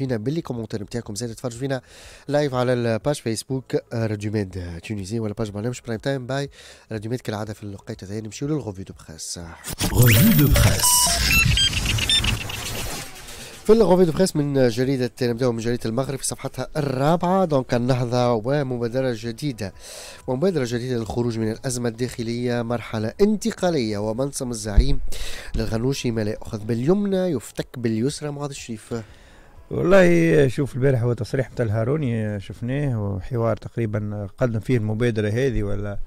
فينا باللي كومونتير نتاعكم زاد تفرجوا فينا لايف على الباج فيسبوك راديو ميد تونيزي ولا باج برنامج برايم تايم باي راديو ميد كالعاده في الوقيته هذه نمشيو للغوفي دو بريس غوفي دو بريس في الغوفي دو بريس من جريدة نبداو من جريدة المغرب في صفحتها الرابعة دونك النهضة ومبادرة جديدة ومبادرة جديدة للخروج من الأزمة الداخلية مرحلة انتقالية ومنصب الزعيم للغنوشي ما لا يأخذ باليمنى يفتك باليسرى معاذ الشريف والله شوف البارح هو تصريح نتاع الهاروني شفناه وحوار تقريبا قدم فيه المبادرة هذه ولا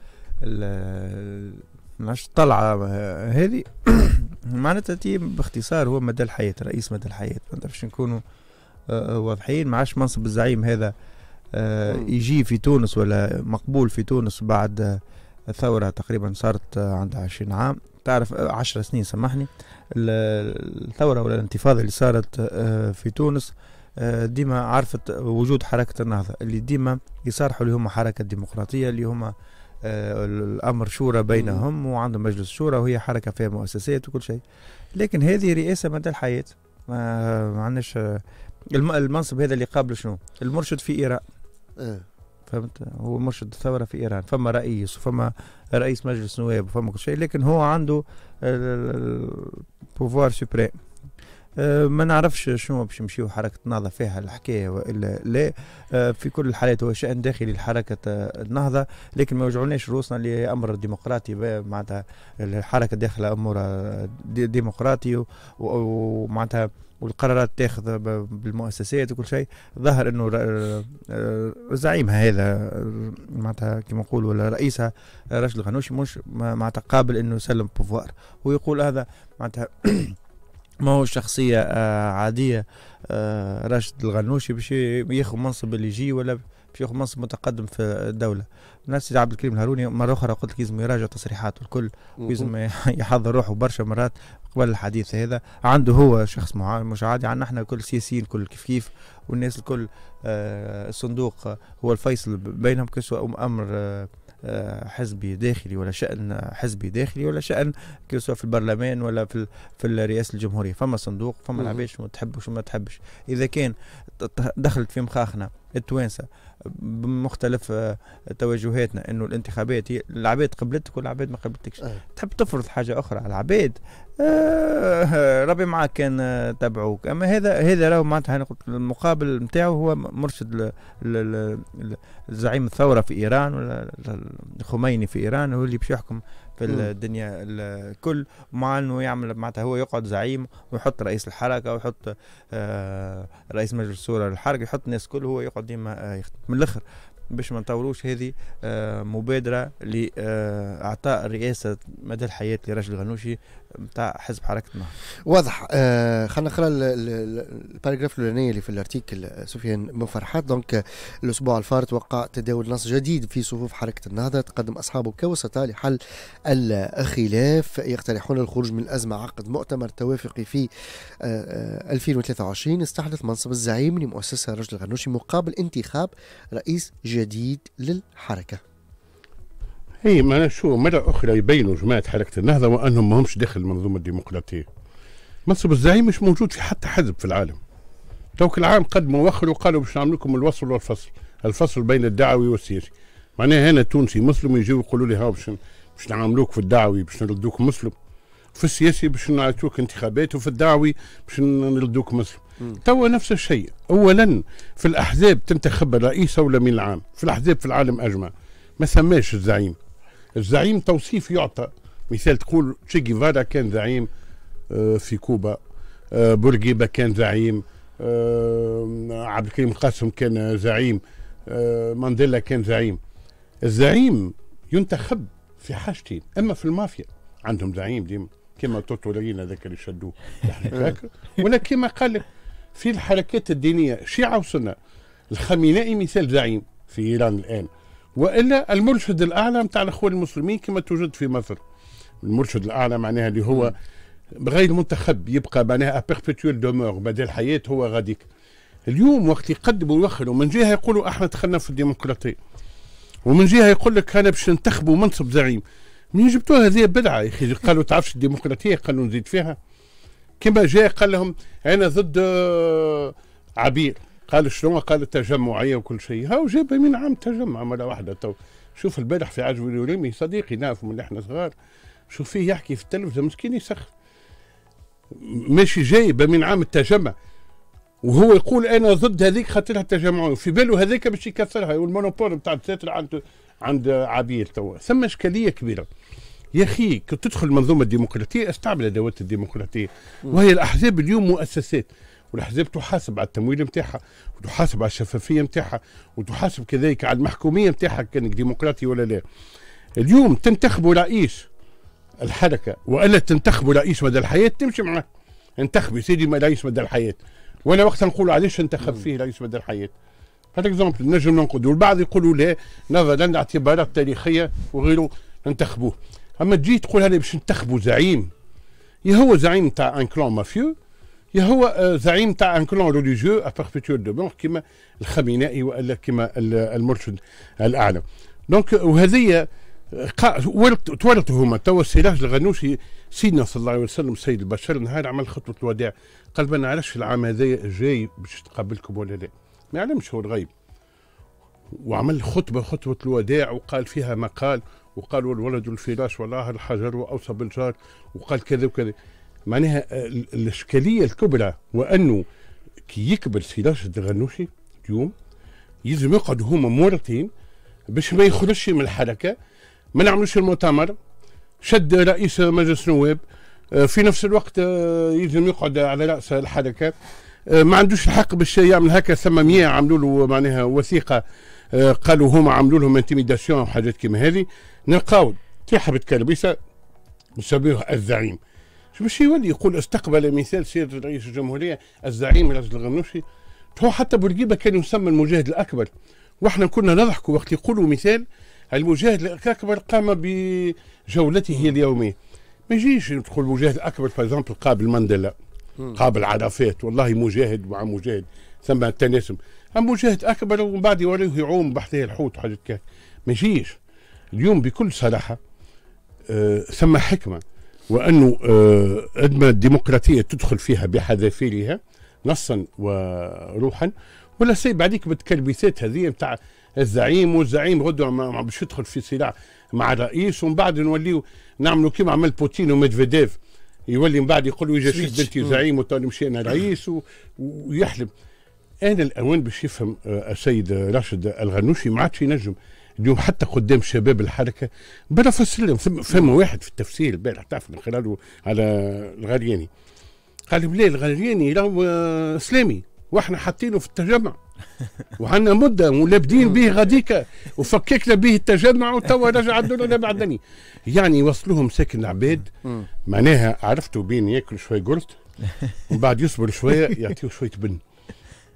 الطلعة آه، هذه معناتها تي باختصار هو مدى الحياة رئيس مدى الحياة ما نعرفش نكونوا آه، آه، واضحين ما عادش منصب الزعيم هذا يجي في تونس ولا مقبول في تونس بعد ثورة تقريبا صارت عندها عشرين عام تعرف عشر سنين سامحني الثورة ولا الانتفاضة اللي صارت آه، في تونس آه، ديما عرفت وجود حركة النهضة اللي ديما يصارحوا اللي هما حركة ديمقراطية اللي هما آه، الامر شورى بينهم وعندهم مجلس شورى وهي حركه فيها مؤسسات وكل شيء لكن هذه رئاسه مدى الحياه ما عندناش المنصب هذا اللي قابله شنو المرشد في ايران إيه. فهمت هو مرشد الثوره في ايران فما رئيس وفما رئيس مجلس نواب وفما كل شيء لكن هو عنده البوفوار سوبري آه، ما نعرفش شنو باش يمشيو حركه النهضه فيها الحكايه والا لا آه، في كل الحالات هو شان داخلي لحركه آه، النهضه لكن ما وجعولناش روسنا لامر ديمقراطي معناتها الحركه داخله امورها ديمقراطي ومعناتها والقرارات تاخذ بالمؤسسات وكل شيء ظهر انه آه، زعيمها هذا آه، معناتها كما نقول ولا رئيسها آه، راشد الغنوشي مش معناتها قابل انه يسلم بوفوار ويقول هذا معناتها ما هو شخصية عادية راشد الغنوشي باش ياخذ منصب اللي يجي ولا شيخ منصب متقدم في الدوله نفس سيدي عبد الكريم الهاروني مره اخرى قلت لك لازم يراجع تصريحاته الكل ويزم يحضر روحه برشا مرات قبل الحديث هذا عنده هو شخص مش عادي يعني عندنا احنا كل سياسيين كل كيف كيف والناس الكل آه الصندوق آه، هو الفيصل بينهم كسوة امر آه،, آه حزبي داخلي ولا شأن حزبي داخلي ولا شأن كسوة في البرلمان ولا في في الرئاسة الجمهورية فما صندوق فما العباد شنو تحب وشنو ما تحبش إذا كان دخلت في مخاخنا التوانسة بمختلف آه، توجهاتنا انه الانتخابات هي العباد قبلتك والعباد ما قبلتكش أه. تحب تفرض حاجه اخرى على العباد آه ربي معك كان آه، تبعوك اما هذا هذا راهو معناتها انا قلت المقابل نتاعو هو مرشد زعيم الثوره في ايران ولا الخميني في ايران هو اللي باش يحكم في الدنيا الكل مع انه يعمل معناتها هو يقعد زعيم ويحط رئيس الحركه ويحط آه، رئيس مجلس الصوره للحركه يحط الناس كل هو يقعد ديما آه، يخدم من الاخر باش ما نطولوش هذه آه، مبادره لاعطاء الرئاسه مدى الحياه لرجل غنوشي نتاع حزب حركه النهضه واضح آه خلينا نقرا الباراجراف الاولانيه اللي في الارتيكل آه، سفيان بن فرحات دونك الاسبوع الفارط وقع تداول نص جديد في صفوف حركه النهضه تقدم اصحابه كوسطاء لحل الخلاف يقترحون الخروج من الازمه عقد مؤتمر توافقي في آه 2023 آه، استحدث منصب الزعيم لمؤسسه رجل الغنوشي مقابل انتخاب رئيس جديد للحركه اي ما شو مرة أخرى يبينوا جماعة حركة النهضة وأنهم ما همش داخل المنظومة الديمقراطية منصب الزعيم مش موجود في حتى حزب في العالم توك العام قدموا وخروا وقالوا باش نعمل لكم الوصل والفصل الفصل بين الدعوي والسياسي معناها هنا تونسي مسلم يجيو يقولوا لي هاو باش باش نعاملوك في الدعوي باش نردوك مسلم في السياسي باش نعطوك انتخابات وفي الدعوي باش نردوك مسلم توا نفس الشيء اولا في الاحزاب تنتخب الرئيس ولا من العام في الاحزاب في العالم اجمع ما سماش الزعيم الزعيم توصيف يعطى مثال تقول تشي جيفارا كان زعيم آه، في كوبا آه، بورقيبه كان زعيم آه، عبد الكريم القاسم كان زعيم مانديلا كان زعيم الزعيم ينتخب في حاجتين اما في المافيا عندهم زعيم ديما كما لينا هذاك اللي شدوه ولا كما قال لك في الحركات الدينيه شيعه وسنه الخامنائي مثال زعيم في ايران الان والا المرشد الاعلى نتاع الاخوان المسلمين كما توجد في مصر المرشد الاعلى معناها اللي هو غير منتخب يبقى معناها بيربيتوال دومور مدى الحياه هو غاديك اليوم وقت يقدموا ويوخروا من جهه يقولوا احنا دخلنا في الديمقراطيه ومن جهه يقول لك انا باش ننتخبوا منصب زعيم من جبتوها هذه بدعه يا اخي قالوا تعرفش الديمقراطيه قالوا نزيد فيها كما جاء قال لهم انا ضد آه، عبير قال شنو قال التجمعيه وكل شيء هاو وجاب من عام تجمع مره واحده تو شوف البارح في عجب اليوليمي صديقي نعرف من احنا صغار شوف فيه يحكي في التلفزه مسكين يسخ ماشي جايب من عام التجمع وهو يقول انا ضد هذيك خاطرها تجمعيه في باله هذاك باش يكسرها والمونوبول نتاع الساتر عند عند عبير توا ثم اشكاليه كبيره يا اخي كي تدخل المنظومه الديمقراطيه استعمل ادوات الديمقراطيه وهي الاحزاب اليوم مؤسسات والاحزاب تحاسب على التمويل نتاعها وتحاسب على الشفافيه نتاعها وتحاسب كذلك على المحكوميه نتاعها كانك ديمقراطي ولا لا اليوم تنتخبوا رئيس الحركه والا تنتخبوا رئيس مدى الحياه تمشي معاه انتخبي سيدي رئيس مدى الحياه وانا وقتها نقول علاش انتخب فيه رئيس مدى الحياه فار اكزومبل نجم ننقدوا البعض يقولوا لا نظرا لاعتبارات تاريخيه وغيره ننتخبوه اما تجي تقول انا باش ننتخبوا زعيم يا هو زعيم تاع ان كلون مافيو يا هو آه، زعيم تاع ان كلون ريليجيو ا بيربيتور دو كيما الخمينائي أيوة، والا كيما المرشد الاعلى دونك وهذه آه، تورطوا هما توا السراج الغنوشي سيدنا صلى الله عليه وسلم سيد البشر نهار عمل خطبه الوداع قال ما نعرفش العام هذايا جاي باش تقابلكم ولا لا ما يعلمش هو الغيب وعمل خطبه خطبه الوداع وقال فيها ما قال وقال والولد الفراش والله الحجر واوصى بالجار وقال كذا وكذا معناها آه، الاشكاليه الكبرى وانه كي يكبر سراج الدغنوشي اليوم يلزم يقعدوا هما مورطين باش ما يخرجش من الحركه ما نعملوش المؤتمر شد رئيس مجلس النواب آه، في نفس الوقت آه، يلزم يقعد على راس الحركه ما عندوش الحق باش يعمل هكا ثم 100 عملوا له معناها وثيقه قالوا هما عملوا لهم انتيميداسيون وحاجات كيما هذه نلقاو في حبه كلبيسه الزعيم باش يولي يقول استقبل مثال سيد رئيس الجمهورية الزعيم رجل الغنوشي هو حتى بورقيبة كان يسمى المجاهد الأكبر واحنا كنا نضحك وقت يقولوا مثال المجاهد الأكبر قام بجولته اليومية ما يجيش تقول المجاهد الأكبر فازامبل قابل مانديلا قابل عرفات والله مجاهد مع مجاهد ثم التناسم أما مجاهد أكبر ومن بعد يوريه يعوم بحثه الحوت وحاجات كذا ما يجيش اليوم بكل صراحة آه، ثم حكمة وانه آه، قد ما الديمقراطيه تدخل فيها بحذافيرها نصا وروحا ولا سي بعديك بالتكربيسات هذه نتاع الزعيم والزعيم غدوا ما باش يدخل في صراع مع الرئيس ومن بعد نوليو نعملوا كيما عمل بوتين وميدفيديف يولي من بعد يقول يجي بنتي زعيم وتوني انا رئيس و... ويحلم انا الاوان باش يفهم آه، السيد راشد الغنوشي ما عادش ينجم اليوم حتى قدام شباب الحركه بلا فسر لهم فما واحد في التفسير البارح تعرف من خلاله على الغرياني قال لي بلي الغرياني راهو اسلامي واحنا حاطينه في التجمع وعندنا مده ولابدين به غاديكا وفككنا به التجمع وتوا رجع الدوله بعدني يعني يوصلوهم ساكن العباد معناها عرفتوا بين ياكل شويه قرط ومن بعد يصبر شويه يعطيه شويه بن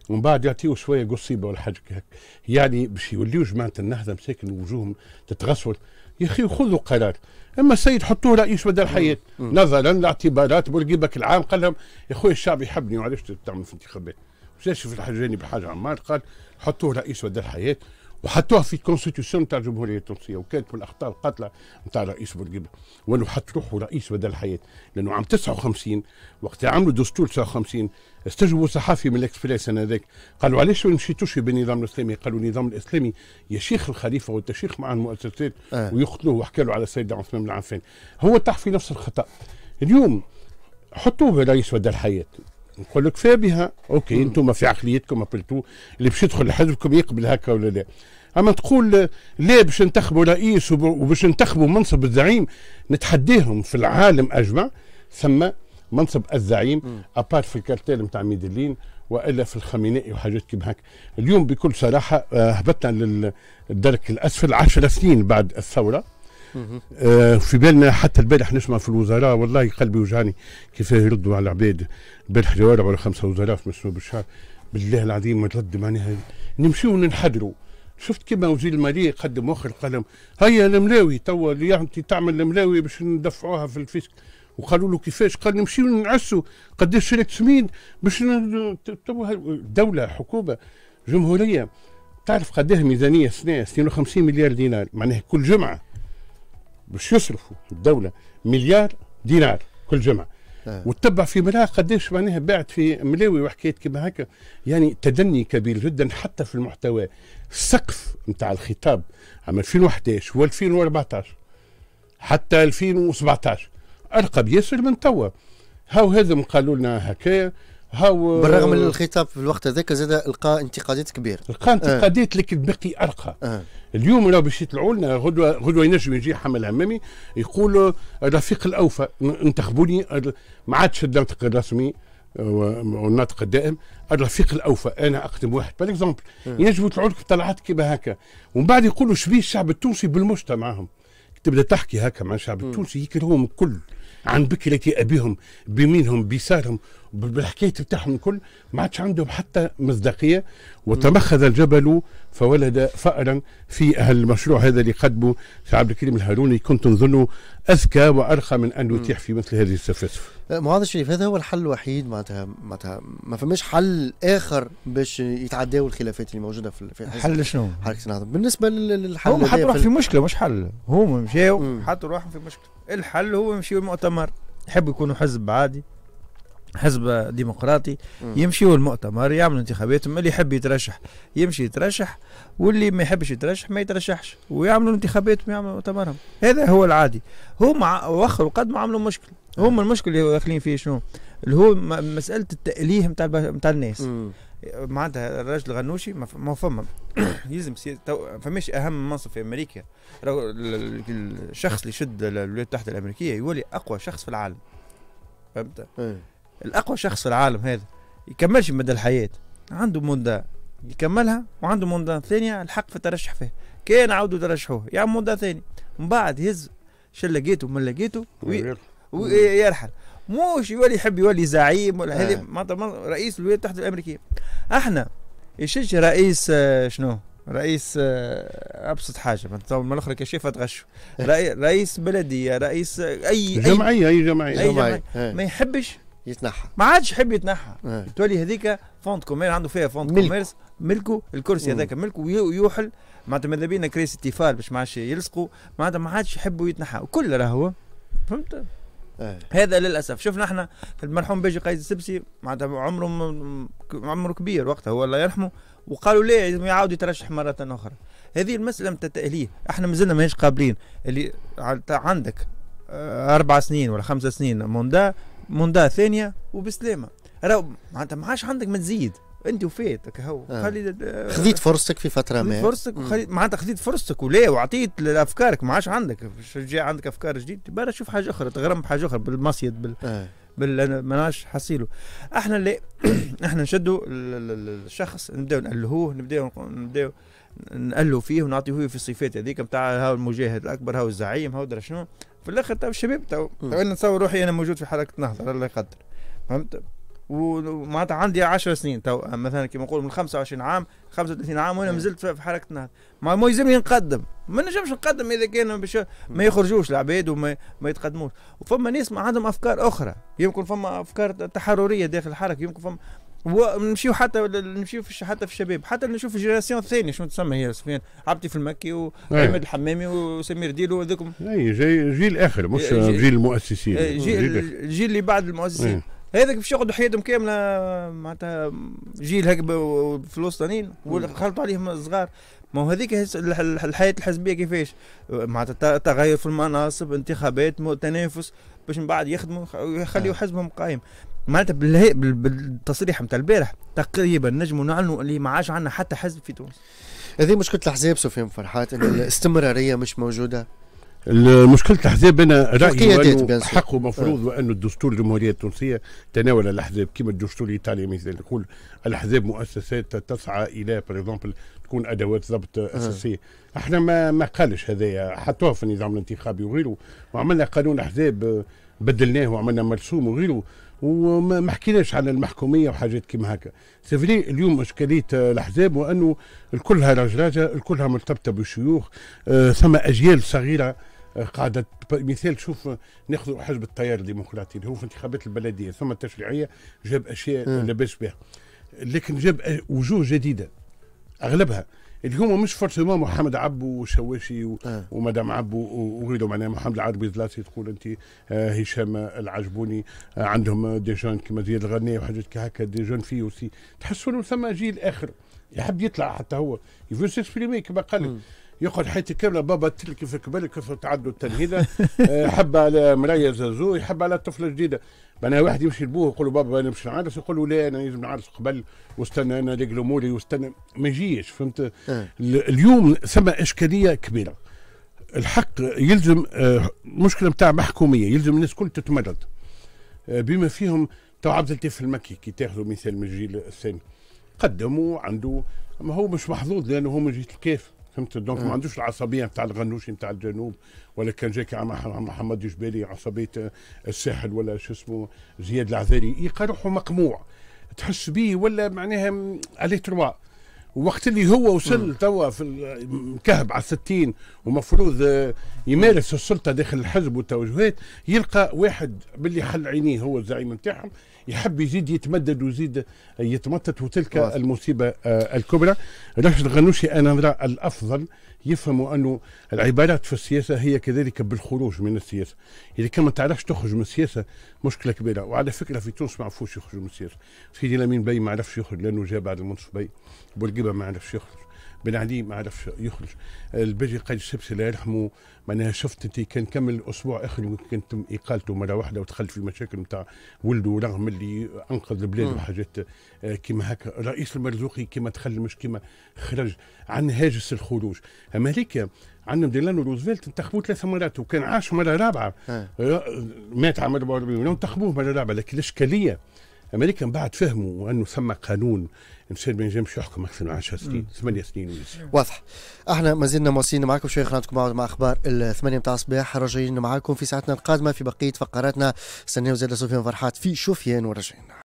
ومن بعد يعطيو شويه قصيبه ولا حاجه هيك يعني باش يوليو جماعه النهضه مساكن وجوههم تتغسل يا اخي خذوا قرار اما السيد حطوه رئيس مدى الحياه نظرا لاعتبارات بورقيبك العام قال لهم يا اخوي الشعب يحبني وعلاش تعمل في انتخابات مشاش في الحجاني بحاجة عمار قال حطوه رئيس مدى الحياه وحطوها في الكونستيتيوشن نتاع الجمهوريه التونسيه وكانت من الاخطاء القاتله نتاع الرئيس بورقيبه ولو حط روحه رئيس بدل الحياه لانه عام 59 وقت عملوا دستور 59 استجوبوا صحافي من الاكسبريس انا ذاك قالوا علاش ما مشيتوش بالنظام الاسلامي قالوا النظام الاسلامي يشيخ الخليفه والتشيخ مع المؤسسات آه. ويقتلوه وحكى له على السيد عثمان بن عفان هو طاح في نفس الخطا اليوم حطوه رئيس بدل الحياه نقول لك فيها اوكي انتم في عقليتكم ابلتو اللي باش يدخل لحزبكم يقبل هكا ولا لا اما تقول لا باش ننتخبوا رئيس وباش ننتخبوا منصب الزعيم نتحديهم في العالم اجمع ثم منصب الزعيم ابار في الكارتيل نتاع ميدلين والا في الخامنائي وحاجات كيما هكا اليوم بكل صراحه آه، هبطنا للدرك الاسفل 10 سنين بعد الثوره آه، في بالنا حتى البارح نسمع في الوزراء والله قلبي وجعني كيف يردوا على العباد البارح جوارع على خمسه وزراء في مسلوب بالشهر بالله العظيم ما ترد معناها نمشيو ننحدروا شفت كيما وزير الماليه قدم اخر قلم هيا الملاوي توا اللي يعني تعمل الملاوي باش ندفعوها في الفيسك وقالوا له كيفاش قال نمشيو نعسوا قداش شريت سمين باش توا دوله حكومه جمهوريه تعرف قداه ميزانيه سنه 52 مليار دينار معناها كل جمعه باش يصرفوا الدوله مليار دينار كل جمعه آه. وتتبع في ملاها قداش معناها باعت في ملاوي وحكايات كيما هكا يعني تدني كبير جدا حتى في المحتوى السقف نتاع الخطاب عام 2011 و 2014 حتى 2017 ارقى بياسر من توا هاو هذم قالوا لنا هكايا هاو بالرغم من الخطاب في الوقت هذاك زاد لقى انتقادات كبيره لقى آه. انتقادات لكن بقي ارقى آه. اليوم لو باش يطلعوا لنا غدوه غدوه ينجم يجي حمل همامي يقول رفيق الاوفى انتخبوني ما عادش الناطق الرسمي آه، والناطق الدائم الرفيق الاوفى انا اقدم واحد بار اكزومبل آه. ينجم يطلعوا لك طلعات كيما هكا ومن بعد يقولوا شبيه الشعب التونسي بالمجتمعهم تبدا تحكي هكا مع الشعب التونسي يكرههم الكل عن بكرة أبيهم بمينهم بيسارهم بالحكاية بتاعهم الكل ما عادش عندهم حتى مصداقية وتمخذ الجبل فولد فأرا في المشروع هذا اللي قدمه عبد الكريم الهاروني كنت نظنه اذكى وارخى من ان يتيح في مثل هذه السفاسف آه، معاذ الشريف هذا هو الحل الوحيد معناتها معناتها ما فماش حل اخر باش يتعداوا الخلافات اللي موجوده في في حل شنو؟ حركه النهضه بالنسبه للحل هم حطوا روحهم في, في مشكله مش حل هم مشاو حطوا روحهم في مشكله الحل هو مشيوا المؤتمر يحبوا يكونوا حزب عادي حزب ديمقراطي يمشيوا المؤتمر يعملوا انتخاباتهم اللي يحب يترشح يمشي يترشح واللي ما يحبش يترشح ما يترشحش ويعملوا انتخاباتهم يعملوا مؤتمرهم هذا هو العادي هما وخروا قد ما عملوا مشكل هم المشكل اللي داخلين فيه شنو اللي هو مساله التاليه نتاع نتاع الناس معناتها الراجل الغنوشي ما فما يلزم فماش اهم منصب في امريكا الشخص اللي يشد الولايات المتحده الامريكيه يولي اقوى شخص في العالم فهمت؟ إيه. الاقوى شخص في العالم هذا يكملش مدى الحياه عنده مده يكملها وعنده مده ثانيه الحق في الترشح فيه كان عاودوا ترشحوه يا يعني مده ثانيه من بعد يهز شل لقيته من لقيته ويرحل موش يولي يحب يولي زعيم ولا هذه آه. رئيس الولايات المتحده الامريكيه احنا يشج رئيس آه، شنو رئيس آه، ابسط حاجه من الاخرى كشيفه تغش رئيس بلديه رئيس آه، اي جمعيه اي جمعيه, أي جمعية. ما يحبش يتنحى ما عادش يحب يتنحى اه. تولي هذيك فوند كومير عنده فيها فوند كوميرس ملكه الكرسي هذاك ملكه ويوحل معناتها ماذا بينا كريس اتفال باش ما عادش يلصقوا معناتها ما عادش يحبوا يتنحى وكل راهو فهمت أيه. هذا للاسف شفنا احنا المرحوم باجي قايد السبسي معناتها عمره عمره كبير وقتها هو الله يرحمه وقالوا لا لازم يعاود يترشح مره اخرى هذه المساله نتاع التاهيل احنا مازلنا ماهيش قابلين اللي عندك آه، اربع سنين ولا خمسة سنين موندا مونداه ثانيه وبسلامه راه معناتها ما عادش عندك ما تزيد انت وفاتك هو آه. خلي خذيت فرصتك في فتره ما فرصتك معناتها خذيت فرصتك ولا وعطيت لافكارك ما عادش عندك جاء عندك افكار جديده برا شوف حاجه اخرى تغرم بحاجه اخرى بالمصيد بال آه. بال انا ما نعرفش حصيله احنا اللي احنا نشدوا الشخص نبداو نألهوه نبداو نبداو نقلوا فيه هو في الصفات هذيك نتاع هاو المجاهد الاكبر هاو الزعيم هاو درا شنو في الاخر تو الشباب تو انا نتصور روحي انا موجود في حركه نهضه الله يقدر فهمت ومعناتها عندي 10 سنين تو مثلا كيما نقول من 25 عام 35 عام وانا مازلت في حركه نهضه ما مو يلزمني نقدم ما نجمش نقدم اذا كان ما يخرجوش العباد وما ما يتقدموش وفما ناس ما عندهم افكار اخرى يمكن فما افكار تحرريه داخل الحركه يمكن فما ونمشيو حتى نمشيو في حتى في الشباب حتى نشوف الجيراسيون الثانيه شنو تسمى هي سفيان عبدي في المكي وعماد الحمامي وسمير ديلو هذوكم اي جاي جيل اخر مش جيل, جيل المؤسسين جيل, جي اللي بعد المؤسسين هذاك باش يقعدوا حياتهم كامله معناتها جيل هكا فلسطينيين وخلطوا عليهم الصغار ما هو هذيك الحياه الحزبيه كيفاش معناتها تغير في المناصب انتخابات تنافس باش من بعد يخدموا يخليوا حزبهم قائم معناتها بالهي... بالتصريح نتاع البارح تقريبا نجموا نعلنوا اللي ما عادش عندنا حتى حزب في تونس. هذه مشكله الاحزاب سفيان فرحات ان الاستمراريه مش موجوده مشكلة الأحزاب أنا رأيي حقه مفروض وأنه آه. الدستور الجمهورية التونسية تناول الأحزاب كما الدستور الإيطالي مثلا يقول الأحزاب مؤسسات تسعى إلى باريكزومبل تكون أدوات ضبط آه. أساسية احنا ما ما قالش هذايا حطوها في النظام الانتخابي وغيره وعملنا قانون أحزاب آه، بدلناه وعملنا مرسوم وغيره وما حكيناش على المحكوميه وحاجات كيما هكا سيفري اليوم اشكاليه آه، الاحزاب وانه الكلها رجراجه الكلها مرتبطه بشيوخ آه، ثم اجيال صغيره آه، قاعدة مثال شوف ناخذ حزب التيار الديمقراطي اللي هو في انتخابات البلديه ثم التشريعيه جاب اشياء لاباس بها لكن جاب وجوه جديده اغلبها اللي هما مش فورسيمون محمد عبو وشواشي و... آه. ومدام عبو وغيره معناها محمد عبو زلاتي تقول انت آه هشام العجبوني آه عندهم دي جون كيما زياد الغنيه وحاجات هكا دي جون فيه وسي تحسوا انه ثم جيل اخر يحب يطلع حتى هو يفو سيكسبريمي كما قال لك يقعد حياتي كامله بابا تلك كيف كبر كيف تعدوا التنهيده آه، حب على مرايه زازو يحب على طفله جديده معناها واحد يمشي لبوه يقول له بابا انا مش نعرس يقول له لا انا لازم نعرس قبل واستنى انا لقلو مولي واستنى ما يجيش فهمت آه. اليوم ثم اشكاليه كبيره الحق يلزم آه، مشكله نتاع محكوميه يلزم الناس الكل تتمرد آه، بما فيهم تو عبد اللطيف المكي كي تاخذوا مثال من الجيل الثاني قدموا عنده ما هو مش محظوظ لانه هو من جهه الكيف فهمت دونك ما عندوش العصبيه نتاع الغنوشي نتاع الجنوب ولا كان جاك محمد جبالي عصبيه آه، الساحل ولا شو اسمه زياد العذاري يلقى روحه مقموع تحس به ولا معناها الي تروا وقت اللي هو وصل توا في الكهب على الستين ومفروض آه، يمارس السلطه داخل الحزب والتوجهات يلقى واحد باللي حل عينيه هو الزعيم نتاعهم يحب يزيد يتمدد ويزيد يتمطط وتلك المصيبه آه، الكبرى رشد الغنوشي انا نرى الافضل يفهموا أنه العبارات في السياسة هي كذلك بالخروج من السياسة إذا يعني كان ما تعرفش تخرج من السياسة مشكلة كبيرة وعلى فكرة في تونس ما عرفوش يخرجوا من السياسة سيدي لامين بي ما عرفش يخرج لأنه جاء بعد المنصب بي بورقيبة ما عرفش يخرج بن علي ما عرفش يخرج البري قيد السبسي الله يرحمه معناها شفت انت كان كمل اسبوع اخر يمكن تم اقالته مره واحده ودخل في مشاكل نتاع ولده رغم اللي انقذ البلاد وحاجات آه، كيما هكا رئيس المرزوقي كيما دخل مش كيما خرج عن هاجس الخروج اما هذيك عندنا ديلانو روزفلت انتخبوه ثلاث مرات وكان عاش مره رابعه اه. مات عام 44 وانتخبوه مره رابعه لكن الاشكاليه امريكا من بعد فهموا انه ثم قانون انسان ما ينجمش يحكم اكثر من 10 سنين 8 سنين ونص نعم. واضح احنا ما زلنا معكم شويه خلينا معاود مع اخبار الثمانيه نتاع الصباح راجعين معكم في ساعتنا القادمه في بقيه فقراتنا استناو زاد سفيان فرحات في شوفيان وراجعين